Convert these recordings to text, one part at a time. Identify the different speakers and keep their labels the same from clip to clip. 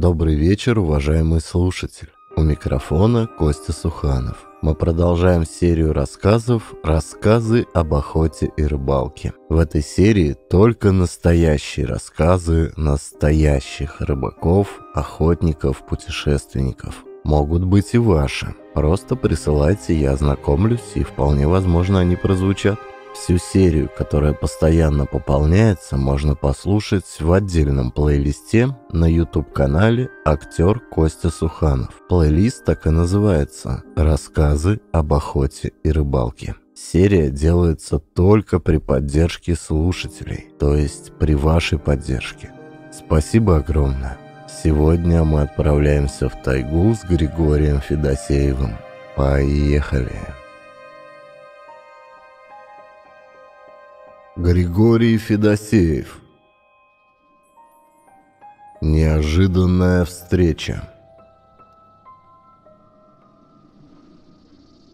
Speaker 1: Добрый вечер, уважаемый слушатель. У микрофона Костя Суханов. Мы продолжаем серию рассказов «Рассказы об охоте и рыбалке». В этой серии только настоящие рассказы настоящих рыбаков, охотников, путешественников. Могут быть и ваши. Просто присылайте, я ознакомлюсь, и вполне возможно они прозвучат. Всю серию, которая постоянно пополняется, можно послушать в отдельном плейлисте на YouTube-канале «Актер Костя Суханов». Плейлист так и называется «Рассказы об охоте и рыбалке». Серия делается только при поддержке слушателей, то есть при вашей поддержке. Спасибо огромное. Сегодня мы отправляемся в тайгу с Григорием Федосеевым. Поехали! Григорий Федосеев. Неожиданная встреча.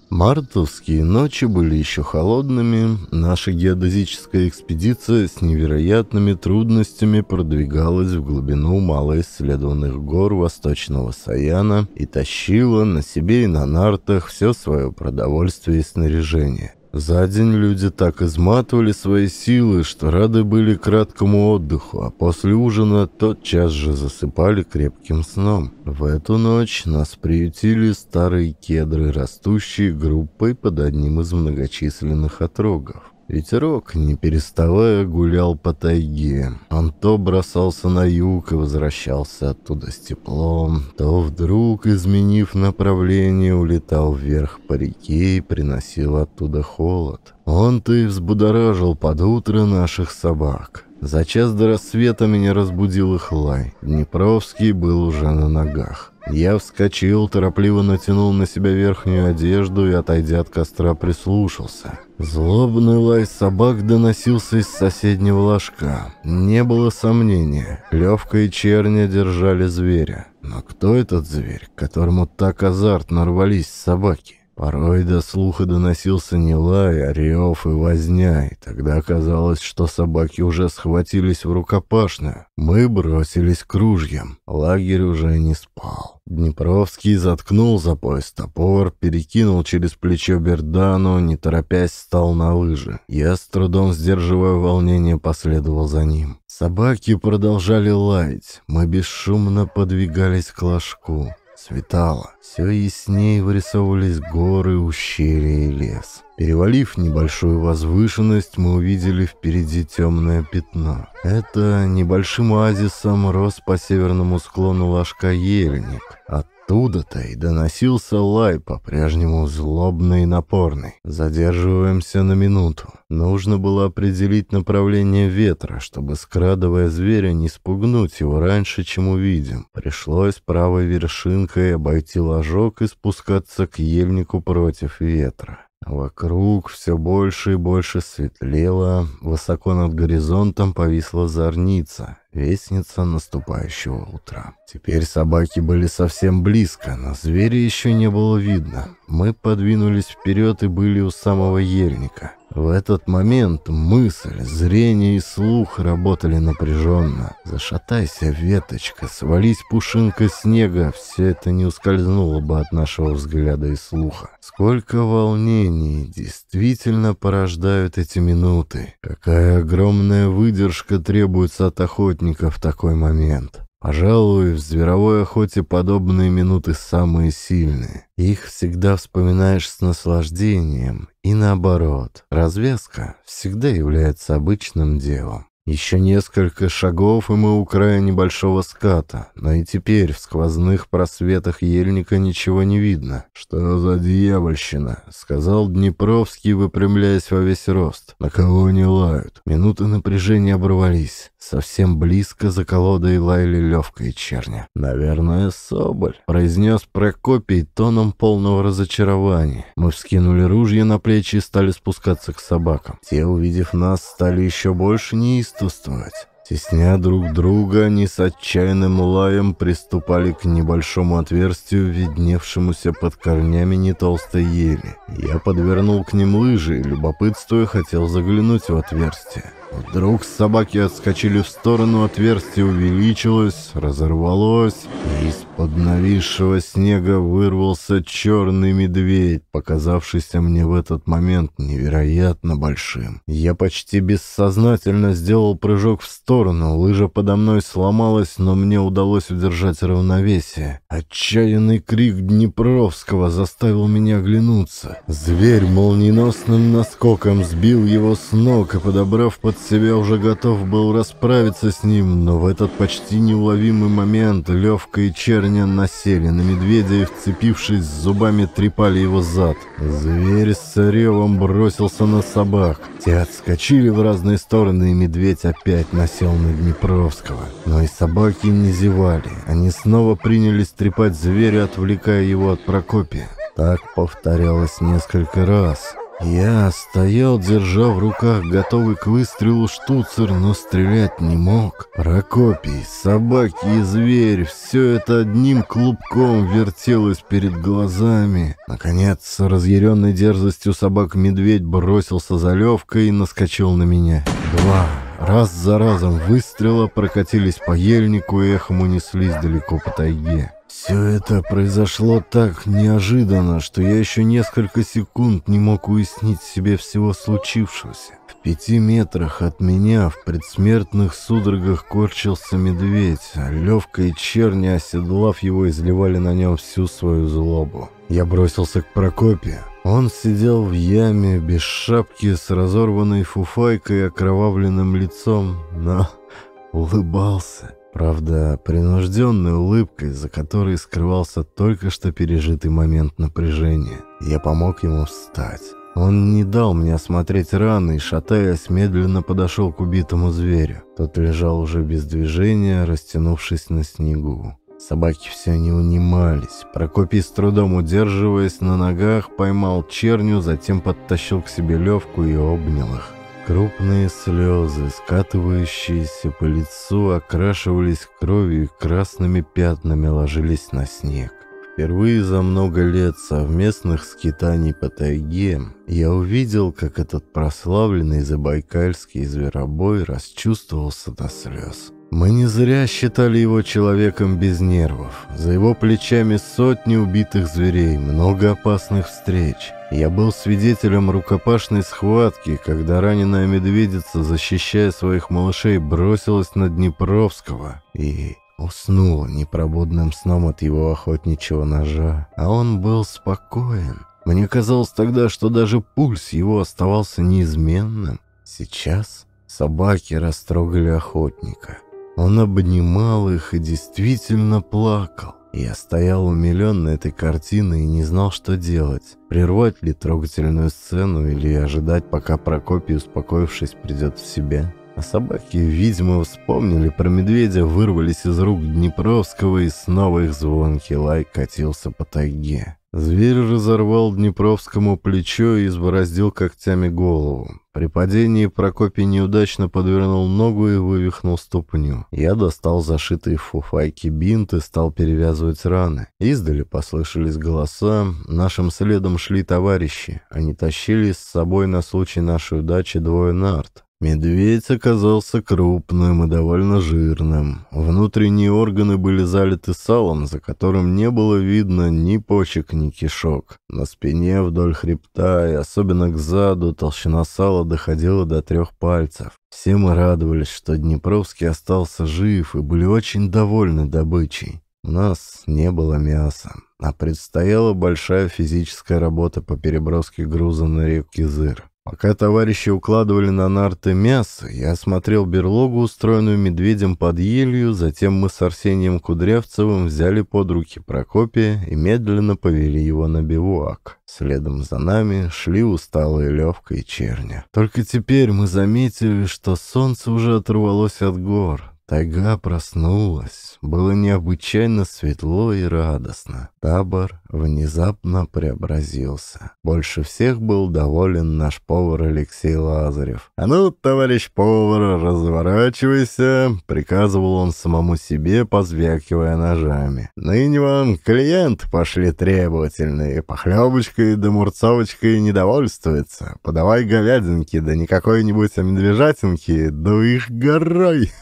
Speaker 1: Мартовские ночи были еще холодными, наша геодезическая экспедиция с невероятными трудностями продвигалась в глубину малоисследованных гор Восточного Саяна и тащила на себе и на нартах все свое продовольствие и снаряжение – за день люди так изматывали свои силы, что рады были краткому отдыху, а после ужина тотчас же засыпали крепким сном. В эту ночь нас приютили старые кедры, растущие группой под одним из многочисленных отрогов. Ветерок, не переставая, гулял по тайге. Он то бросался на юг и возвращался оттуда с теплом, то вдруг, изменив направление, улетал вверх по реке и приносил оттуда холод. Он-то и взбудоражил под утро наших собак. За час до рассвета меня разбудил их лай. Днепровский был уже на ногах. Я вскочил, торопливо натянул на себя верхнюю одежду и, отойдя от костра, прислушался. Злобный лай собак доносился из соседнего ложка. Не было сомнения, Левка и Черня держали зверя. Но кто этот зверь, которому так азартно рвались собаки? Порой до слуха доносился не лай, а рев и возня, и тогда казалось, что собаки уже схватились в рукопашную. Мы бросились к ружьям, лагерь уже не спал. Днепровский заткнул за пояс топор, перекинул через плечо бердану, не торопясь стал на лыжи. Я, с трудом сдерживая волнение, последовал за ним. Собаки продолжали лаять, мы бесшумно подвигались к ложку. Светало. Все яснее вырисовывались горы, ущелья и лес. Перевалив небольшую возвышенность, мы увидели впереди темное пятно. Это небольшим оазисом рос по северному склону ложка ельник. От а Оттуда-то и доносился лай, по-прежнему злобный и напорный. Задерживаемся на минуту. Нужно было определить направление ветра, чтобы, скрадывая зверя, не спугнуть его раньше, чем увидим. Пришлось правой вершинкой обойти ложок и спускаться к ельнику против ветра. Вокруг все больше и больше светлело, высоко над горизонтом повисла зорница, Вестница наступающего утра. Теперь собаки были совсем близко, но зверя еще не было видно. Мы подвинулись вперед и были у самого ельника. В этот момент мысль, зрение и слух работали напряженно. Зашатайся, веточка, свались пушинка снега, все это не ускользнуло бы от нашего взгляда и слуха. Сколько волнений действительно порождают эти минуты. Какая огромная выдержка требуется от охотника охотника в такой момент. Пожалуй, в зверовой охоте подобные минуты самые сильные. Их всегда вспоминаешь с наслаждением, и наоборот. Развязка всегда является обычным делом. Еще несколько шагов, и мы у края небольшого ската, но и теперь в сквозных просветах ельника ничего не видно. «Что за дьявольщина?» — сказал Днепровский, выпрямляясь во весь рост. «На кого они лают?» Минуты напряжения оборвались. Совсем близко за колодой лаяли Левка и Черня. «Наверное, Соболь», — произнес Прокопий тоном полного разочарования. Мы вскинули ружья на плечи и стали спускаться к собакам. Те, увидев нас, стали еще больше неистовствовать. Тесня друг друга, они с отчаянным лаем приступали к небольшому отверстию, видневшемуся под корнями нетолстой ели. Я подвернул к ним лыжи и, любопытствуя, хотел заглянуть в отверстие. Вдруг собаки отскочили в сторону, отверстие увеличилось, разорвалось, и из-под нависшего снега вырвался черный медведь, показавшийся мне в этот момент невероятно большим. Я почти бессознательно сделал прыжок в сторону, сторону. Лыжа подо мной сломалась, но мне удалось удержать равновесие. Отчаянный крик Днепровского заставил меня оглянуться. Зверь молниеносным наскоком сбил его с ног и, подобрав под себя, уже готов был расправиться с ним, но в этот почти неуловимый момент Левка и Черня насели на медведя и, вцепившись зубами, трепали его зад. Зверь с ревом бросился на собак. Кости отскочили в разные стороны, и медведь опять насел на Днепровского. Но и собаки не зевали. Они снова принялись трепать зверя, отвлекая его от Прокопия. Так повторялось несколько раз. Я стоял, держа в руках готовый к выстрелу штуцер, но стрелять не мог. Прокопий, собаки и зверь — все это одним клубком вертелось перед глазами. Наконец, с разъяренной дерзостью собак медведь бросился за Левкой и наскочил на меня. Два. Раз за разом выстрела прокатились по ельнику и эхом унеслись далеко по тайге. Все это произошло так неожиданно, что я еще несколько секунд не мог уяснить себе всего случившегося. В пяти метрах от меня в предсмертных судорогах корчился медведь. А Левка и черни, оседлав его, изливали на нем всю свою злобу. Я бросился к Прокопию. Он сидел в яме, без шапки, с разорванной фуфайкой и окровавленным лицом, но улыбался. Правда, принужденной улыбкой, за которой скрывался только что пережитый момент напряжения. Я помог ему встать. Он не дал мне осмотреть раны и, шатаясь, медленно подошел к убитому зверю. Тот лежал уже без движения, растянувшись на снегу. Собаки все не унимались. Прокопий с трудом удерживаясь на ногах, поймал черню, затем подтащил к себе Левку и обнял их. Крупные слезы, скатывающиеся по лицу, окрашивались кровью и красными пятнами ложились на снег. Впервые за много лет совместных скитаний по тайге я увидел, как этот прославленный забайкальский зверобой расчувствовался до слез. Мы не зря считали его человеком без нервов. За его плечами сотни убитых зверей, много опасных встреч – я был свидетелем рукопашной схватки, когда раненая медведица, защищая своих малышей, бросилась на Днепровского и уснула непробудным сном от его охотничьего ножа. А он был спокоен. Мне казалось тогда, что даже пульс его оставался неизменным. Сейчас собаки растрогали охотника. Он обнимал их и действительно плакал. Я стоял умилен на этой картиной и не знал, что делать. Прервать ли трогательную сцену или ожидать, пока Прокопий, успокоившись, придет в себя. А собаки, видимо, вспомнили про медведя, вырвались из рук Днепровского, и снова их звонкий лай катился по тайге. Зверь разорвал Днепровскому плечо и избороздил когтями голову. При падении Прокопий неудачно подвернул ногу и вывихнул ступню. Я достал зашитые фуфайки бинт и стал перевязывать раны. Издали послышались голоса. Нашим следом шли товарищи. Они тащили с собой на случай нашей удачи двое нарт. Медведь оказался крупным и довольно жирным. Внутренние органы были залиты салом, за которым не было видно ни почек, ни кишок. На спине вдоль хребта и особенно к заду толщина сала доходила до трех пальцев. Все мы радовались, что Днепровский остался жив и были очень довольны добычей. У нас не было мяса, а предстояла большая физическая работа по переброске груза на реку Кизыр. Пока товарищи укладывали на нарты мясо, я осмотрел берлогу, устроенную медведем под елью, затем мы с Арсением Кудрявцевым взяли под руки Прокопия и медленно повели его на бивуак. Следом за нами шли усталые Левка и Черня. Только теперь мы заметили, что солнце уже оторвалось от гор. Тайга проснулась. Было необычайно светло и радостно. Табор внезапно преобразился. Больше всех был доволен наш повар Алексей Лазарев. «А ну, товарищ повар, разворачивайся!» — приказывал он самому себе, позвякивая ножами. «Ныне вам клиент пошли требовательные, похлебочкой да мурцовочкой недовольствуется. Подавай говядинки, да не какой-нибудь медвежатинки, да их горой!»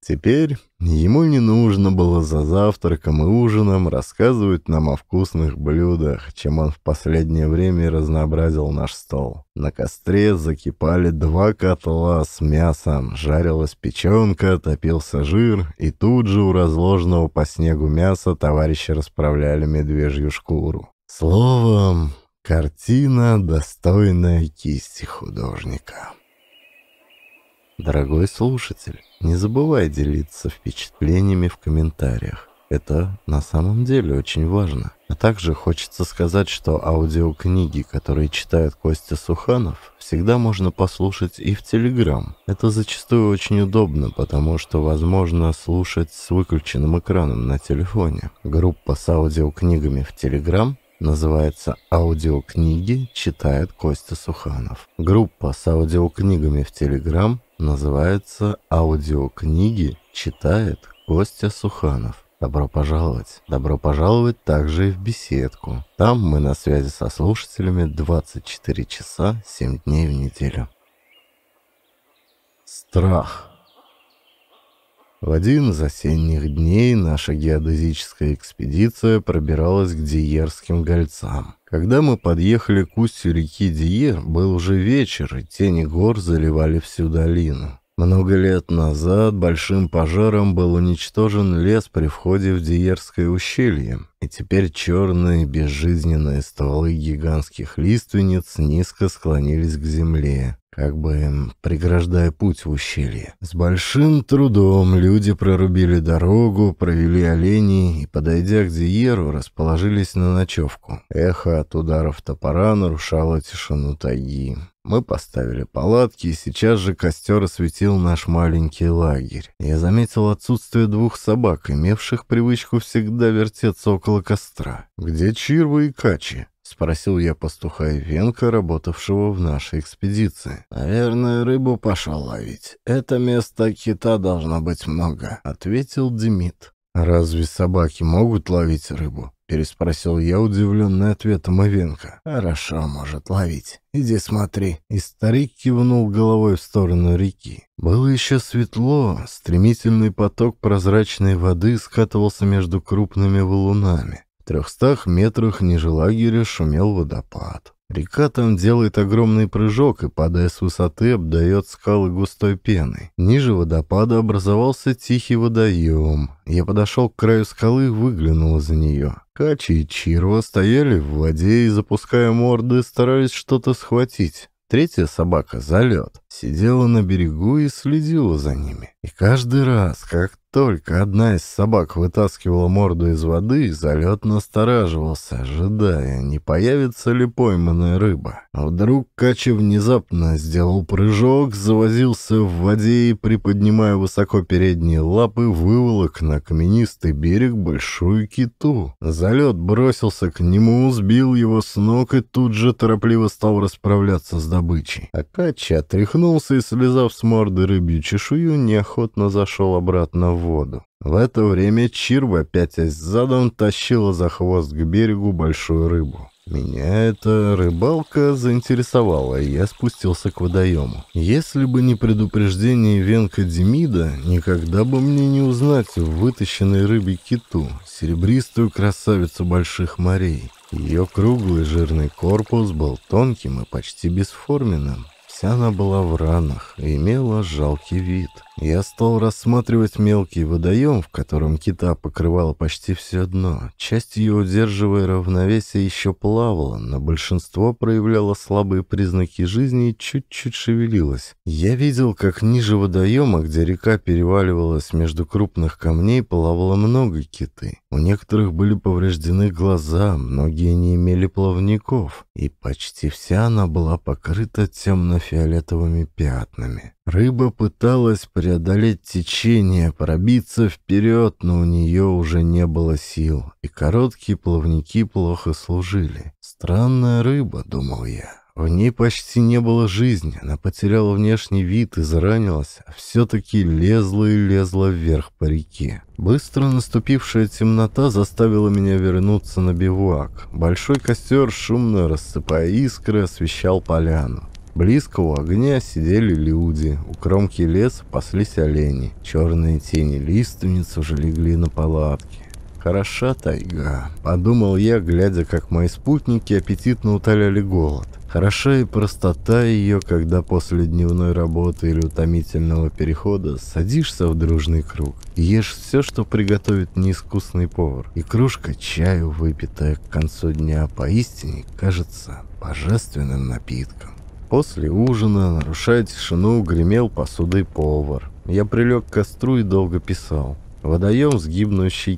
Speaker 1: Теперь ему не нужно было за завтраком и ужином рассказывать нам о вкусных блюдах, чем он в последнее время разнообразил наш стол. На костре закипали два котла с мясом, жарилась печенка, топился жир, и тут же у разложенного по снегу мяса товарищи расправляли медвежью шкуру. Словом, картина, достойная кисти художника. Дорогой слушатель, не забывай делиться впечатлениями в комментариях. Это на самом деле очень важно. А также хочется сказать, что аудиокниги, которые читает Костя Суханов, всегда можно послушать и в Телеграм. Это зачастую очень удобно, потому что возможно слушать с выключенным экраном на телефоне. Группа с аудиокнигами в Телеграм называется «Аудиокниги читает Костя Суханов». Группа с аудиокнигами в Телеграм Называется «Аудиокниги читает Костя Суханов». Добро пожаловать! Добро пожаловать также и в беседку. Там мы на связи со слушателями 24 часа 7 дней в неделю. Страх. В один из осенних дней наша геодезическая экспедиция пробиралась к Диерским гольцам. Когда мы подъехали к устью реки Диер, был уже вечер, и тени гор заливали всю долину. Много лет назад большим пожаром был уничтожен лес при входе в Диерское ущелье, и теперь черные безжизненные стволы гигантских лиственниц низко склонились к земле, как бы им преграждая путь в ущелье. С большим трудом люди прорубили дорогу, провели оленей и, подойдя к Диеру, расположились на ночевку. Эхо от ударов топора нарушало тишину тайги. Мы поставили палатки, и сейчас же костер осветил наш маленький лагерь. Я заметил отсутствие двух собак, имевших привычку всегда вертеться около костра. Где Чирва и Качи? — спросил я пастуха Ивенка, работавшего в нашей экспедиции. «Наверное, рыбу пошел ловить. Это место кита должно быть много», — ответил Демид. «Разве собаки могут ловить рыбу?» — переспросил я, удивленный ответом Ивенка. «Хорошо, может ловить. Иди смотри». И старик кивнул головой в сторону реки. Было еще светло, стремительный поток прозрачной воды скатывался между крупными валунами трехстах метрах ниже лагеря шумел водопад. Река там делает огромный прыжок и, падая с высоты, обдает скалы густой пеной. Ниже водопада образовался тихий водоем. Я подошел к краю скалы и выглянул за нее. Качи и Чирва стояли в воде и, запуская морды, старались что-то схватить. Третья собака, залет, сидела на берегу и следила за ними. И каждый раз, как только одна из собак вытаскивала морду из воды, залет настораживался, ожидая, не появится ли пойманная рыба. А вдруг Качи внезапно сделал прыжок, завозился в воде и, приподнимая высоко передние лапы, выволок на каменистый берег большую киту. Залет бросился к нему, сбил его с ног и тут же торопливо стал расправляться с добычей. А Качи отряхнулся и, слезав с морды рыбью чешую, неохотно зашел обратно в воду. В это время Чирва, пятясь задом, тащила за хвост к берегу большую рыбу. Меня эта рыбалка заинтересовала, и я спустился к водоему. Если бы не предупреждение Венка Демида, никогда бы мне не узнать в вытащенной рыбе киту, серебристую красавицу больших морей. Ее круглый жирный корпус был тонким и почти бесформенным. Вся она была в ранах и имела жалкий вид. Я стал рассматривать мелкий водоем, в котором кита покрывало почти все дно. Часть ее, удерживая равновесие, еще плавала, но большинство проявляло слабые признаки жизни и чуть-чуть шевелилось. Я видел, как ниже водоема, где река переваливалась между крупных камней, плавало много киты. У некоторых были повреждены глаза, многие не имели плавников, и почти вся она была покрыта темно-фиолетовыми пятнами. Рыба пыталась преодолеть течение, пробиться вперед, но у нее уже не было сил, и короткие плавники плохо служили. «Странная рыба», — думал я. В ней почти не было жизни, она потеряла внешний вид, изранилась, а все-таки лезла и лезла вверх по реке. Быстро наступившая темнота заставила меня вернуться на бивуак. Большой костер, шумно рассыпая искры, освещал поляну. Близко у огня сидели люди, у кромки леса паслись олени, черные тени лиственниц уже легли на палатке. «Хороша тайга», — подумал я, глядя, как мои спутники аппетитно утоляли голод. Хороша и простота ее, когда после дневной работы или утомительного перехода садишься в дружный круг и ешь все, что приготовит неискусный повар. И кружка чаю, выпитая к концу дня, поистине кажется божественным напитком. После ужина, нарушая тишину, гремел посудой повар. Я прилег к костру и долго писал. Водоем с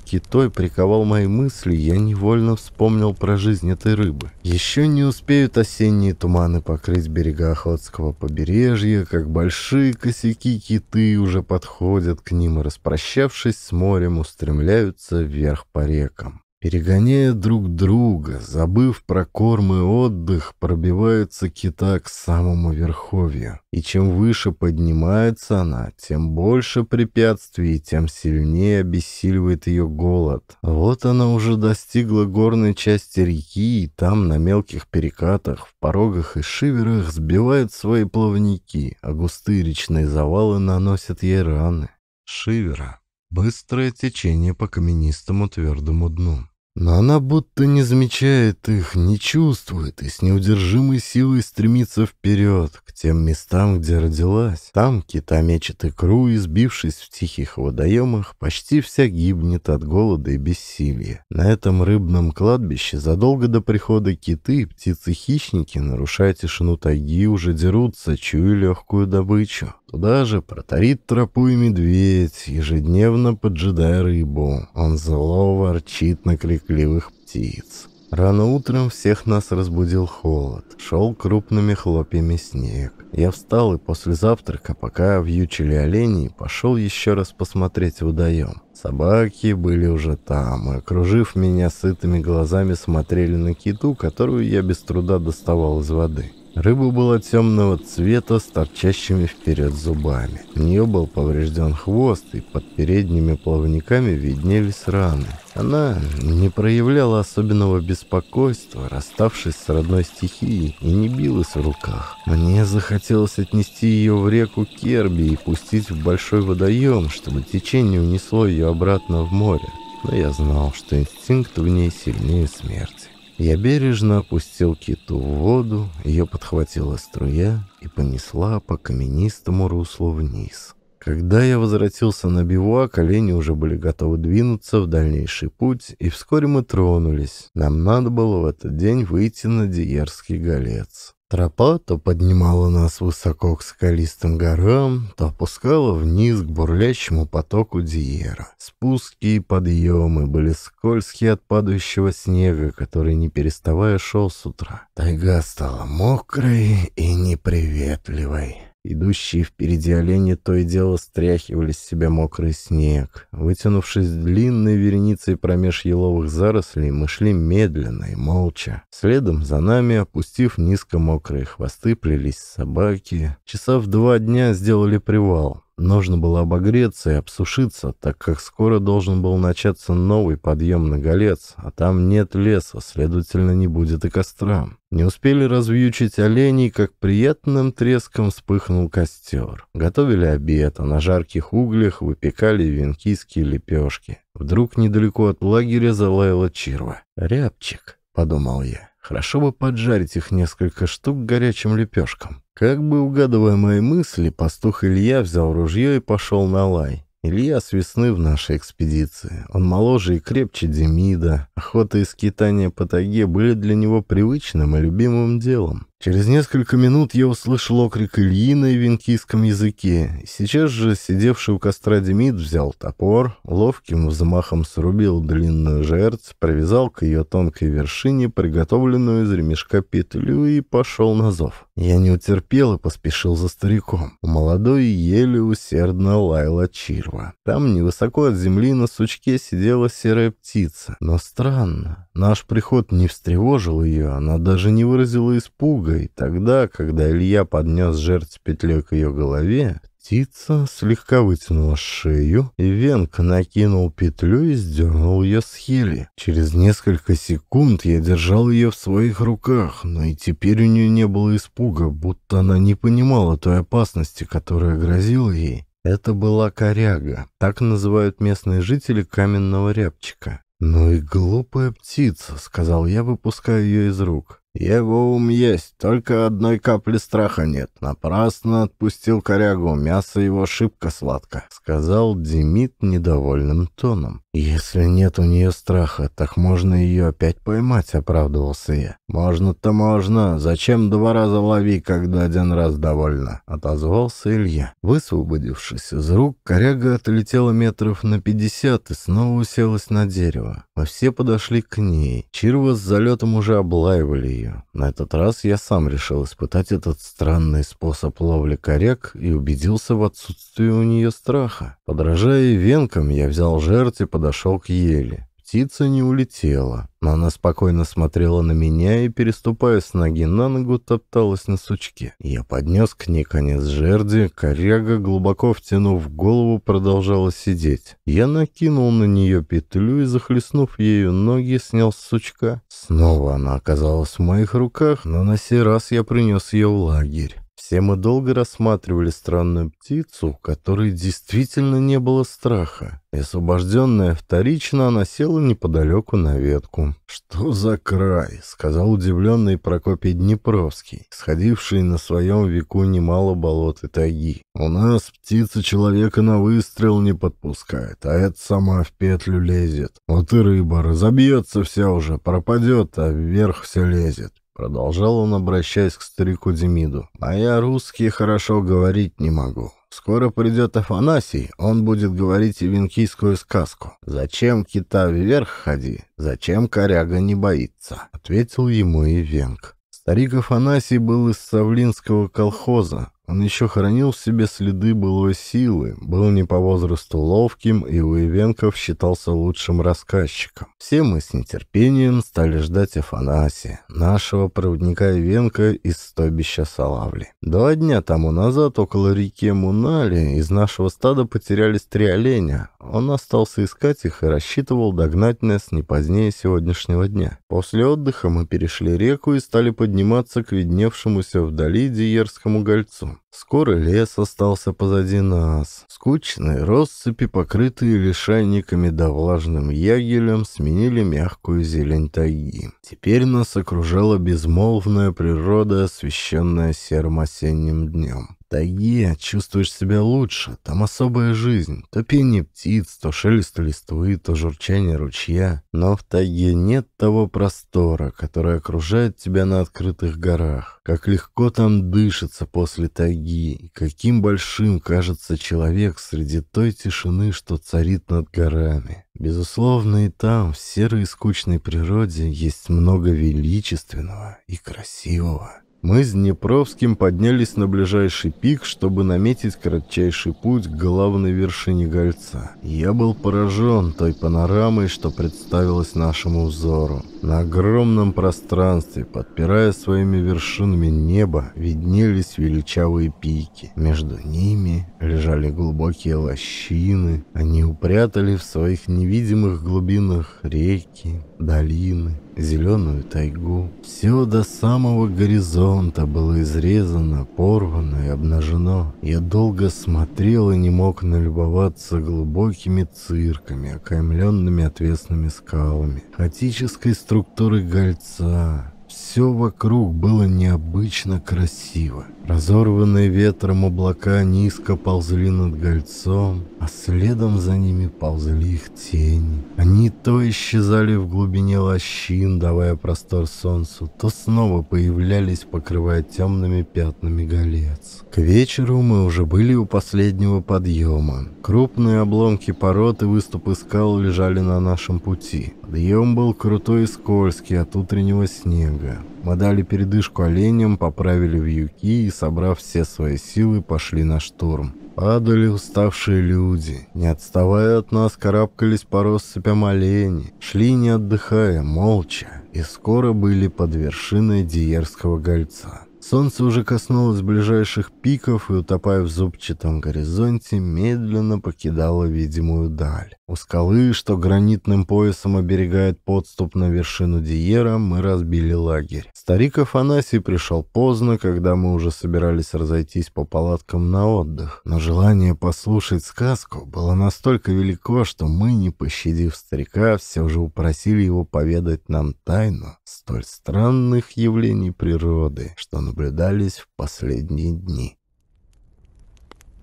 Speaker 1: китой приковал мои мысли, я невольно вспомнил про жизнь этой рыбы. Еще не успеют осенние туманы покрыть берега Охотского побережья, как большие косяки киты уже подходят к ним и, распрощавшись с морем, устремляются вверх по рекам. Перегоняя друг друга, забыв про корм и отдых, пробивается кита к самому верховью. И чем выше поднимается она, тем больше препятствий тем сильнее обессиливает ее голод. Вот она уже достигла горной части реки, и там на мелких перекатах, в порогах и шиверах сбивает свои плавники, а густые речные завалы наносят ей раны. Шивера. Быстрое течение по каменистому твердому дну. Но она будто не замечает их, не чувствует и с неудержимой силой стремится вперед, к тем местам, где родилась. Там кита мечет икру, избившись в тихих водоемах, почти вся гибнет от голода и бессилия. На этом рыбном кладбище задолго до прихода киты птицы-хищники, нарушая тишину тайги, уже дерутся, чуя легкую добычу. Туда же протарит тропу и медведь, ежедневно поджидая рыбу. Он зло ворчит на крикливых птиц. Рано утром всех нас разбудил холод. Шел крупными хлопьями снег. Я встал и после завтрака, пока вьючили оленей, пошел еще раз посмотреть в водоем. Собаки были уже там, и, окружив меня сытыми глазами, смотрели на киту, которую я без труда доставал из воды. Рыба была темного цвета с торчащими вперед зубами. У нее был поврежден хвост, и под передними плавниками виднелись раны. Она не проявляла особенного беспокойства, расставшись с родной стихией, и не билась в руках. Мне захотелось отнести ее в реку Керби и пустить в большой водоем, чтобы течение унесло ее обратно в море. Но я знал, что инстинкт в ней сильнее смерти. Я бережно опустил киту в воду, ее подхватила струя и понесла по каменистому руслу вниз. Когда я возвратился на бивуак, колени уже были готовы двинуться в дальнейший путь, и вскоре мы тронулись. Нам надо было в этот день выйти на Диерский голец. Тропа то поднимала нас высоко к скалистым горам, то опускала вниз к бурлящему потоку Диера. Спуски и подъемы были скользкие от падающего снега, который не переставая шел с утра. Тайга стала мокрой и неприветливой. Идущие впереди олени то и дело стряхивали с себя мокрый снег. Вытянувшись длинной вереницей промеж еловых зарослей, мы шли медленно и молча. Следом за нами, опустив низко мокрые хвосты, плелись собаки. Часа в два дня сделали привал. Нужно было обогреться и обсушиться, так как скоро должен был начаться новый подъем на голец, а там нет леса, следовательно, не будет и костра. Не успели развьючить оленей, как приятным треском вспыхнул костер. Готовили обед, а на жарких углях выпекали венкийские лепешки. Вдруг недалеко от лагеря залаяла чирва. «Рябчик», — подумал я, — «хорошо бы поджарить их несколько штук горячим лепешкам». Как бы угадывая мои мысли, пастух Илья взял ружье и пошел на лай. Илья с весны в нашей экспедиции. Он моложе и крепче Демида. Охота и скитания по Таге были для него привычным и любимым делом. Через несколько минут я услышал окрик Ильи на венкийском языке. Сейчас же сидевший у костра Демид взял топор, ловким взмахом срубил длинную жердь, привязал к ее тонкой вершине приготовленную из ремешка петлю и пошел на зов. Я не утерпел и поспешил за стариком. У молодой еле усердно лаяла чирва. Там невысоко от земли на сучке сидела серая птица. Но странно, наш приход не встревожил ее, она даже не выразила испуга друга, и тогда, когда Илья поднес жертв петлей к ее голове, птица слегка вытянула шею, и Венг накинул петлю и сдернул ее с Хели. Через несколько секунд я держал ее в своих руках, но и теперь у нее не было испуга, будто она не понимала той опасности, которая грозила ей. Это была коряга, так называют местные жители каменного рябчика. «Ну и глупая птица», — сказал я, выпуская ее из рук. Его ум есть, только одной капли страха нет. Напрасно отпустил корягу, мясо его шибко сладко», — сказал Демид недовольным тоном. «Если нет у нее страха, так можно ее опять поймать», — оправдывался я. «Можно-то можно. Зачем два раза лови, когда один раз довольно?» — отозвался Илья. Высвободившись из рук, коряга отлетела метров на пятьдесят и снова уселась на дерево. Мы а все подошли к ней. Чирва с залетом уже облаивали ее. На этот раз я сам решил испытать этот странный способ ловли коряк и убедился в отсутствии у нее страха. Подражая венкам, я взял жертв и подошел к еле. Птица не улетела, но она спокойно смотрела на меня и, переступая с ноги на ногу, топталась на сучке. Я поднес к ней конец жерди, коряга, глубоко втянув голову, продолжала сидеть. Я накинул на нее петлю и, захлестнув ею ноги, снял с сучка. Снова она оказалась в моих руках, но на сей раз я принес ее в лагерь. Все мы долго рассматривали странную птицу, которой действительно не было страха. И освобожденная вторично, она села неподалеку на ветку. «Что за край?» — сказал удивленный Прокопий Днепровский, сходивший на своем веку немало болот и тайги. «У нас птица человека на выстрел не подпускает, а эта сама в петлю лезет. Вот и рыба разобьется вся уже, пропадет, а вверх все лезет. Продолжал он, обращаясь к старику Демиду. «А я русский хорошо говорить не могу. Скоро придет Афанасий, он будет говорить венкийскую сказку. Зачем кита вверх ходи? Зачем коряга не боится?» Ответил ему и венк. Старик Афанасий был из Савлинского колхоза, он еще хранил в себе следы былой силы, был не по возрасту ловким, и у Ивенков считался лучшим рассказчиком. Все мы с нетерпением стали ждать Афанасия, нашего проводника Ивенка из стобища Салавли. Два дня тому назад около реки Мунали из нашего стада потерялись три оленя. Он остался искать их и рассчитывал догнать нас не позднее сегодняшнего дня. После отдыха мы перешли реку и стали подниматься к видневшемуся вдали Диерскому гольцу. Скоро лес остался позади нас. Скучные россыпи, покрытые лишайниками да влажным ягелем, сменили мягкую зелень тайги. Теперь нас окружала безмолвная природа, освещенная серым осенним днем тайге чувствуешь себя лучше, там особая жизнь. То пение птиц, то шелест листвы, то журчание ручья. Но в тайге нет того простора, который окружает тебя на открытых горах. Как легко там дышится после тайги, и каким большим кажется человек среди той тишины, что царит над горами. Безусловно, и там, в серой и скучной природе, есть много величественного и красивого. Мы с Днепровским поднялись на ближайший пик, чтобы наметить кратчайший путь к главной вершине гольца. Я был поражен той панорамой, что представилась нашему взору. На огромном пространстве, подпирая своими вершинами небо, виднелись величавые пики. Между ними лежали глубокие лощины. Они упрятали в своих невидимых глубинах реки, долины зеленую тайгу. Все до самого горизонта было изрезано, порвано и обнажено. Я долго смотрел и не мог налюбоваться глубокими цирками, окаймленными отвесными скалами, хаотической структурой гольца, все вокруг было необычно красиво. Разорванные ветром облака низко ползли над гольцом, а следом за ними ползли их тени. Они то исчезали в глубине лощин, давая простор солнцу, то снова появлялись, покрывая темными пятнами голец. К вечеру мы уже были у последнего подъема. Крупные обломки пород и выступы скал лежали на нашем пути. Подъем был крутой и скользкий от утреннего снега время. Мы дали передышку оленям, поправили вьюки и, собрав все свои силы, пошли на штурм. Падали уставшие люди. Не отставая от нас, карабкались по россыпям олени. Шли не отдыхая, молча. И скоро были под вершиной Диерского гольца. Солнце уже коснулось ближайших пиков и, утопая в зубчатом горизонте, медленно покидало видимую даль. У скалы, что гранитным поясом оберегает подступ на вершину Диера, мы разбили лагерь. Старик Афанасий пришел поздно, когда мы уже собирались разойтись по палаткам на отдых. Но желание послушать сказку было настолько велико, что мы, не пощадив старика, все же упросили его поведать нам тайну столь странных явлений природы, что наблюдались в последние дни.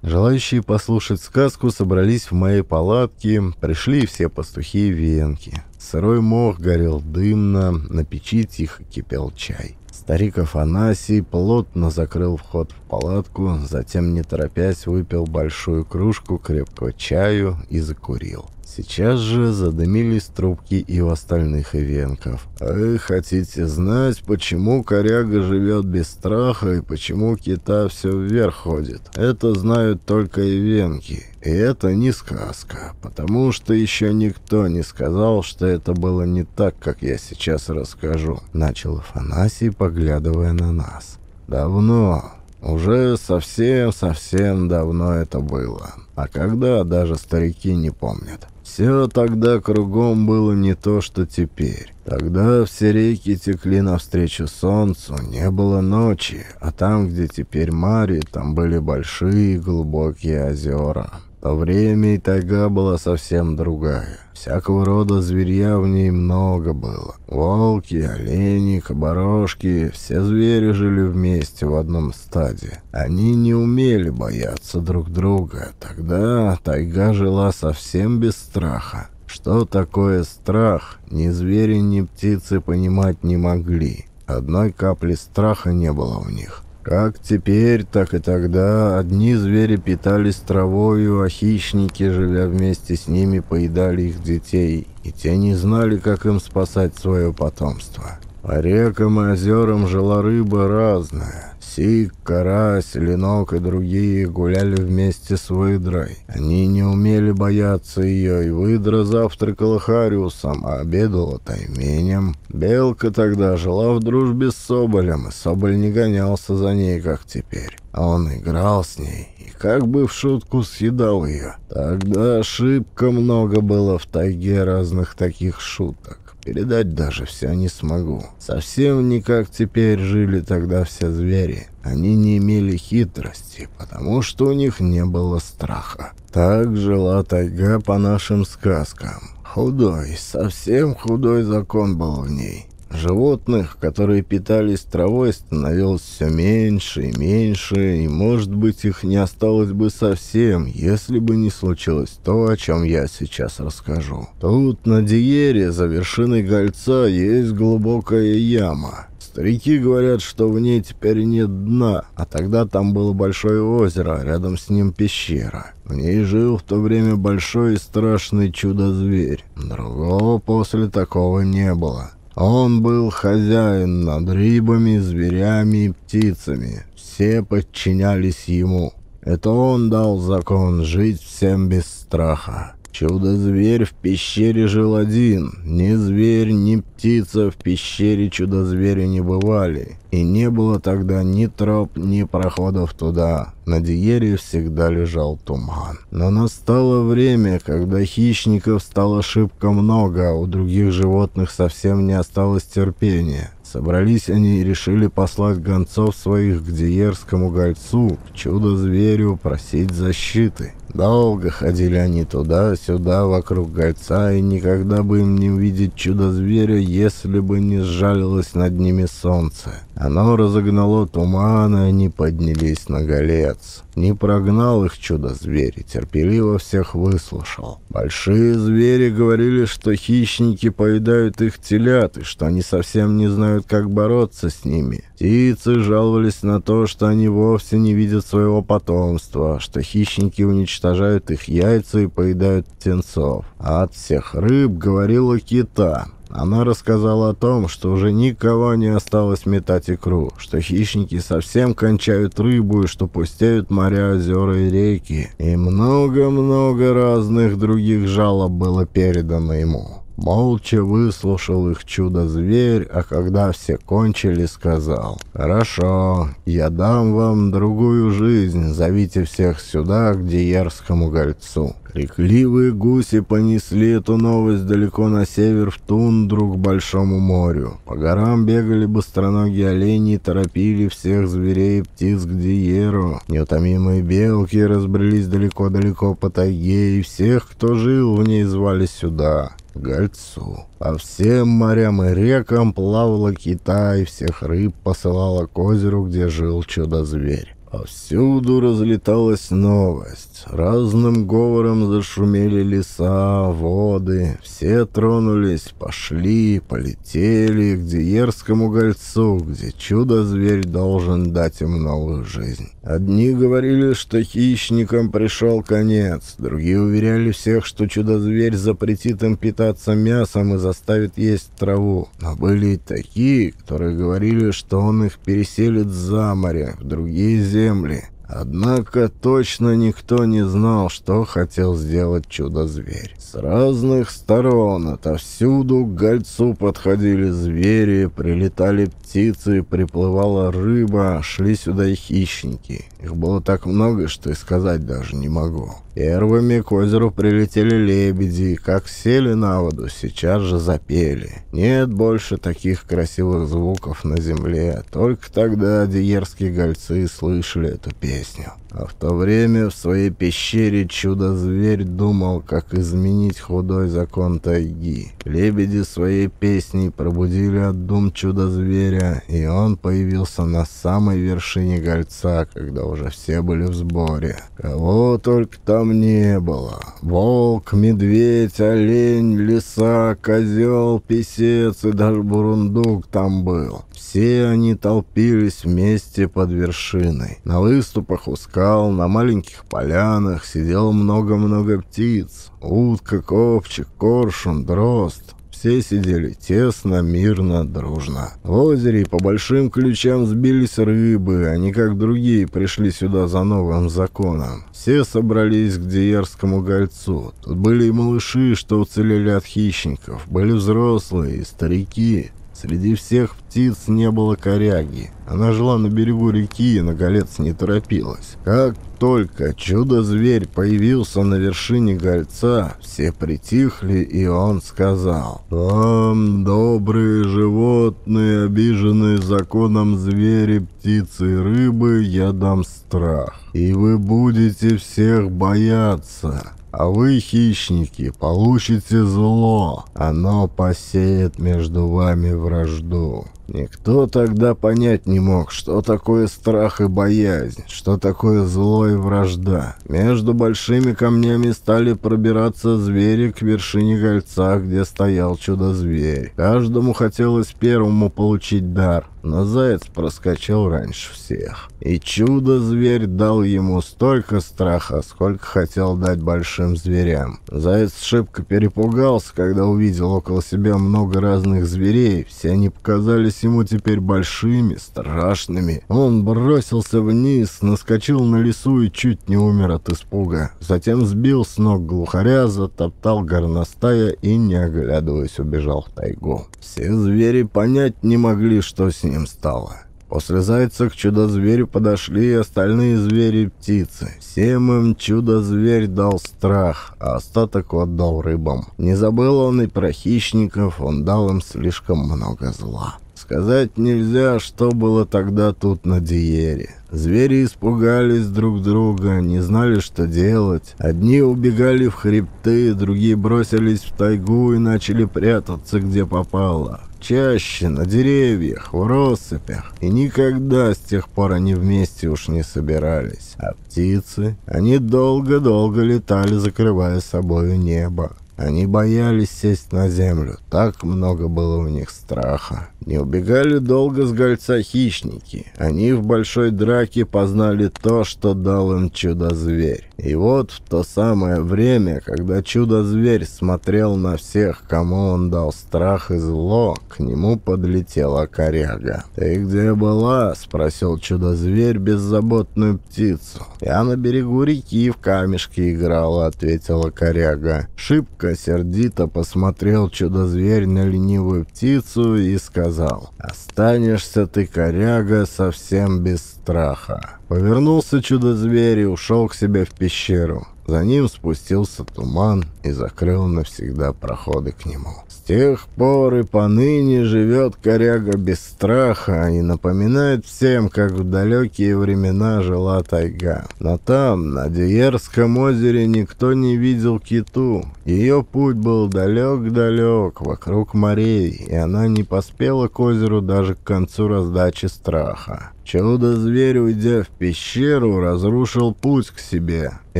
Speaker 1: Желающие послушать сказку собрались в моей палатке, пришли все пастухи и венки. Сырой мох горел дымно, на печи тихо кипел чай. Старик Афанасий плотно закрыл вход в палатку, затем, не торопясь, выпил большую кружку крепкого чаю и закурил. Сейчас же задымились трубки и у остальных ивенков. А «Вы хотите знать, почему коряга живет без страха и почему кита все вверх ходит? Это знают только ивенки». И это не сказка, потому что еще никто не сказал, что это было не так, как я сейчас расскажу. Начал Афанасий, поглядывая на нас. Давно, уже совсем-совсем давно это было. А когда, даже старики не помнят. Все тогда кругом было не то, что теперь. Тогда все реки текли навстречу солнцу, не было ночи, а там, где теперь Мари, там были большие глубокие озера то а время и тайга была совсем другая. Всякого рода зверья в ней много было. Волки, олени, кабарошки, все звери жили вместе в одном стаде. Они не умели бояться друг друга. Тогда тайга жила совсем без страха. Что такое страх, ни звери, ни птицы понимать не могли. Одной капли страха не было в них. Как теперь, так и тогда одни звери питались травою, а хищники, живя вместе с ними, поедали их детей, и те не знали, как им спасать свое потомство. По а рекам и озерам жила рыба разная. Сик, карась, ленок и другие гуляли вместе с выдрой. Они не умели бояться ее, и выдра завтракала Хариусом, а обедала тайменем. Белка тогда жила в дружбе с Соболем, и Соболь не гонялся за ней, как теперь. А он играл с ней и как бы в шутку съедал ее. Тогда шибко много было в тайге разных таких шуток. Передать даже все не смогу. Совсем не как теперь жили тогда все звери. Они не имели хитрости, потому что у них не было страха. Так жила тайга по нашим сказкам. Худой, совсем худой закон был в ней. Животных, которые питались травой, становилось все меньше и меньше, и, может быть, их не осталось бы совсем, если бы не случилось то, о чем я сейчас расскажу. Тут, на Диере, за вершиной Гольца, есть глубокая яма. Старики говорят, что в ней теперь нет дна, а тогда там было большое озеро, рядом с ним пещера. В ней жил в то время большой и страшный чудо-зверь. Другого после такого не было. Он был хозяин над рыбами, зверями и птицами. Все подчинялись ему. Это он дал закон жить всем без страха. Чудо-зверь в пещере жил один. Ни зверь, ни птица в пещере чудо-зверя не бывали. И не было тогда ни троп, ни проходов туда. На Диере всегда лежал туман. Но настало время, когда хищников стало шибко много, а у других животных совсем не осталось терпения. Собрались они и решили послать гонцов своих к Диерскому гольцу, к чудо-зверю, просить защиты. Долго ходили они туда-сюда, вокруг гольца, и никогда бы им не увидеть чудо-зверя, если бы не сжалилось над ними солнце. Оно разогнало туман, и они поднялись на галет отец. Не прогнал их чудо-звери, терпеливо всех выслушал. Большие звери говорили, что хищники поедают их телят, и что они совсем не знают, как бороться с ними. Птицы жаловались на то, что они вовсе не видят своего потомства, что хищники уничтожают их яйца и поедают птенцов. А от всех рыб говорила кита – она рассказала о том, что уже никого не осталось метать икру, что хищники совсем кончают рыбу и что пустеют моря, озера и реки. И много-много разных других жалоб было передано ему. Молча выслушал их чудо-зверь, а когда все кончили, сказал, «Хорошо, я дам вам другую жизнь, зовите всех сюда, к Диерскому гольцу». Крикливые гуси понесли эту новость далеко на север в тундру к Большому морю. По горам бегали быстроногие олени и торопили всех зверей и птиц к Диеру. Неутомимые белки разбрелись далеко-далеко по тайге, и всех, кто жил в ней, звали сюда. Гольцу. По всем морям и рекам плавала кита и всех рыб посылала к озеру, где жил чудо-зверь. Повсюду разлеталась новость. Разным говором зашумели леса, воды. Все тронулись, пошли, полетели к Диерскому гольцу, где чудо-зверь должен дать им новую жизнь. Одни говорили, что хищникам пришел конец. Другие уверяли всех, что чудо-зверь запретит им питаться мясом и заставит есть траву. Но были и такие, которые говорили, что он их переселит за море. в Другие земли земли, Однако точно никто не знал, что хотел сделать чудо-зверь. С разных сторон отовсюду к гольцу подходили звери, прилетали птицы, приплывала рыба, шли сюда и хищники. Их было так много, что и сказать даже не могу. Первыми к озеру прилетели лебеди, как сели на воду, сейчас же запели. Нет больше таких красивых звуков на земле, только тогда диерские гольцы слышали эту песню песню. А в то время в своей пещере чудо-зверь думал, как изменить худой закон тайги. Лебеди своей песни пробудили от дум чудо-зверя, и он появился на самой вершине гольца, когда уже все были в сборе. Кого только там не было. Волк, медведь, олень, лиса, козел, писец и даже бурундук там был. Все они толпились вместе под вершиной. На выступ насыпах у скал, на маленьких полянах сидело много-много птиц. Утка, копчик, коршун, дрозд. Все сидели тесно, мирно, дружно. В озере по большим ключам сбились рыбы, они, как другие, пришли сюда за новым законом. Все собрались к Диерскому гольцу. Тут были и малыши, что уцелели от хищников, были взрослые и старики. Среди всех птиц не было коряги. Она жила на берегу реки и на голец не торопилась. Как только чудо-зверь появился на вершине гольца, все притихли, и он сказал, «Вам, добрые животные, обиженные законом звери, птицы и рыбы, я дам страх, и вы будете всех бояться». А вы, хищники, получите зло. Оно посеет между вами вражду. Никто тогда понять не мог, что такое страх и боязнь, что такое зло и вражда. Между большими камнями стали пробираться звери к вершине кольца, где стоял чудо-зверь. Каждому хотелось первому получить дар, но заяц проскочил раньше всех. И чудо-зверь дал ему столько страха, сколько хотел дать большим зверям. Заяц шибко перепугался, когда увидел около себя много разных зверей, все они показались казались ему теперь большими, страшными. Он бросился вниз, наскочил на лесу и чуть не умер от испуга. Затем сбил с ног глухаря, затоптал горностая и, не оглядываясь, убежал в тайгу. Все звери понять не могли, что с ним стало. После зайца к чудо-зверю подошли и остальные звери и птицы. Всем им чудо-зверь дал страх, а остаток отдал рыбам. Не забыл он и про хищников, он дал им слишком много зла. Сказать нельзя, что было тогда тут на Диере. Звери испугались друг друга, не знали, что делать. Одни убегали в хребты, другие бросились в тайгу и начали прятаться, где попало. Чаще, на деревьях, в россыпях. И никогда с тех пор они вместе уж не собирались. А птицы? Они долго-долго летали, закрывая собой небо. Они боялись сесть на землю, так много было у них страха. Не убегали долго с гольца хищники. Они в большой драке познали то, что дал им чудо-зверь. И вот в то самое время, когда чудо-зверь смотрел на всех, кому он дал страх и зло, к нему подлетела коряга. «Ты где была?» — спросил чудо-зверь беззаботную птицу. «Я на берегу реки в камешке играла», — ответила коряга. Шибко сердито посмотрел чудо-зверь на ленивую птицу и сказал, сказал, «Останешься ты, коряга, совсем без страха». Повернулся чудо-зверь и ушел к себе в пещеру. За ним спустился туман и закрыл навсегда проходы к нему. С тех пор и поныне живет коряга без страха и напоминает всем, как в далекие времена жила тайга. Но там, на Диерском озере, никто не видел киту. Ее путь был далек-далек, вокруг морей, и она не поспела к озеру даже к концу раздачи страха. Чудо-зверь, уйдя в пещеру, разрушил путь к себе, и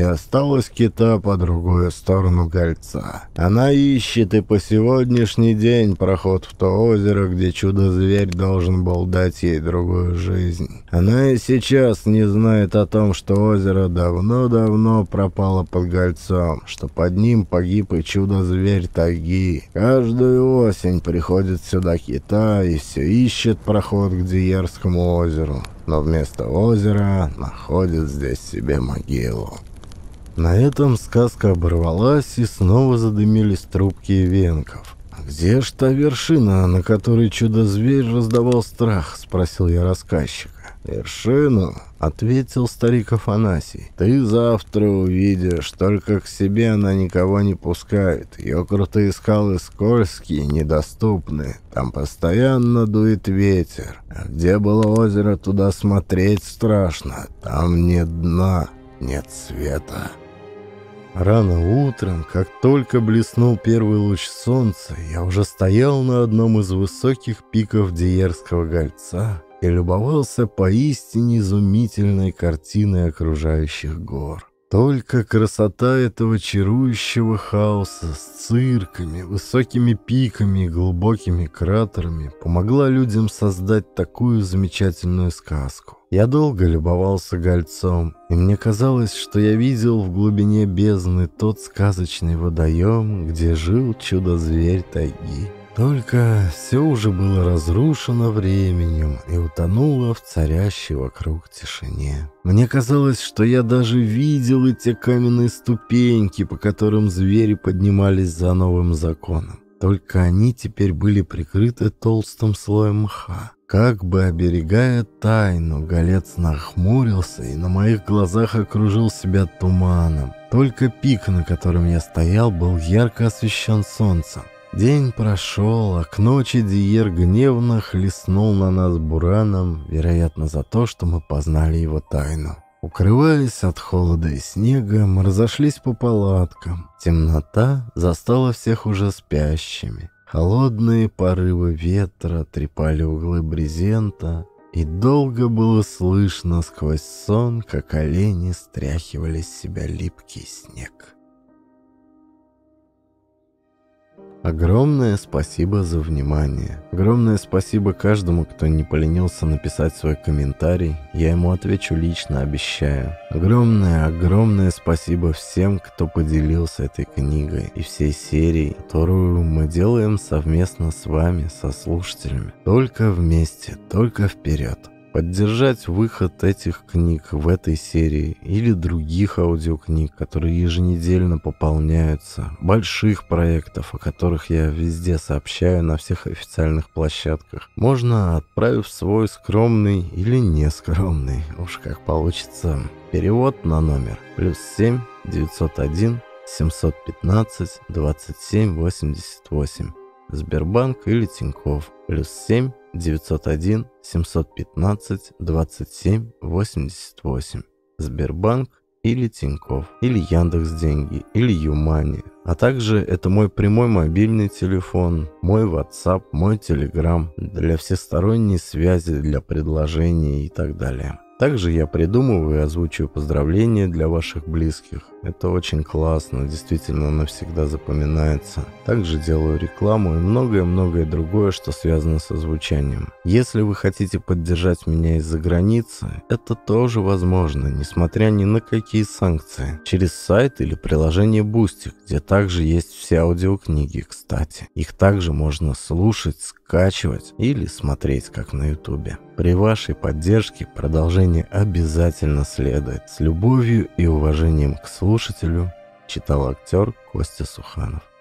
Speaker 1: осталась кита по другую сторону кольца. Она ищет и по сегодняшний день проход в то озеро, где чудо-зверь должен был дать ей другую жизнь. Она и сейчас не знает о том, что озеро давно-давно пропало под кольцом, что под ним погиб и чудо-зверь Таги. Каждую осень приходит сюда кита и все ищет проход к Диерскому озеру но вместо озера находит здесь себе могилу. На этом сказка оборвалась, и снова задымились трубки и венков. «А «Где ж та вершина, на которой чудо-зверь раздавал страх?» – спросил я рассказчик. «Вершину», — ответил старик Афанасий. «Ты завтра увидишь, только к себе она никого не пускает. Ее крутые скалы скользкие, недоступны. Там постоянно дует ветер. А где было озеро, туда смотреть страшно. Там нет дна, нет света». Рано утром, как только блеснул первый луч солнца, я уже стоял на одном из высоких пиков Диерского гольца и любовался поистине изумительной картиной окружающих гор. Только красота этого чарующего хаоса с цирками, высокими пиками и глубокими кратерами помогла людям создать такую замечательную сказку. Я долго любовался гольцом, и мне казалось, что я видел в глубине бездны тот сказочный водоем, где жил чудо-зверь тайги. Только все уже было разрушено временем и утонуло в царящей вокруг тишине. Мне казалось, что я даже видел эти каменные ступеньки, по которым звери поднимались за новым законом. Только они теперь были прикрыты толстым слоем мха. Как бы оберегая тайну, Голец нахмурился и на моих глазах окружил себя туманом. Только пик, на котором я стоял, был ярко освещен солнцем. День прошел, а к ночи Диер гневно хлестнул на нас бураном, вероятно, за то, что мы познали его тайну. Укрываясь от холода и снега, мы разошлись по палаткам. Темнота застала всех уже спящими. Холодные порывы ветра трепали углы брезента, и долго было слышно сквозь сон, как олени стряхивали с себя липкий снег. Огромное спасибо за внимание. Огромное спасибо каждому, кто не поленился написать свой комментарий. Я ему отвечу лично, обещаю. Огромное, огромное спасибо всем, кто поделился этой книгой и всей серией, которую мы делаем совместно с вами, со слушателями. Только вместе, только вперед. Поддержать выход этих книг в этой серии или других аудиокниг, которые еженедельно пополняются, больших проектов, о которых я везде сообщаю на всех официальных площадках, можно, отправив свой скромный или нескромный, уж как получится, перевод на номер плюс 7 901 715 27 88 Сбербанк или Тинькофф плюс 7 901 715 27 88. Сбербанк или Тиньков, или Яндекс Деньги, или Юмани. А также это мой прямой мобильный телефон, мой WhatsApp, мой Telegram для всесторонней связи, для предложений и так далее. Также я придумываю и озвучиваю поздравления для ваших близких. Это очень классно, действительно навсегда запоминается. Также делаю рекламу и многое-многое другое, что связано со звучанием. Если вы хотите поддержать меня из-за границы, это тоже возможно, несмотря ни на какие санкции. Через сайт или приложение Boosty, где также есть все аудиокниги, кстати. Их также можно слушать скачивать или смотреть, как на ютубе. При вашей поддержке продолжение обязательно следует. С любовью и уважением к слушателю читал актер Костя Суханов.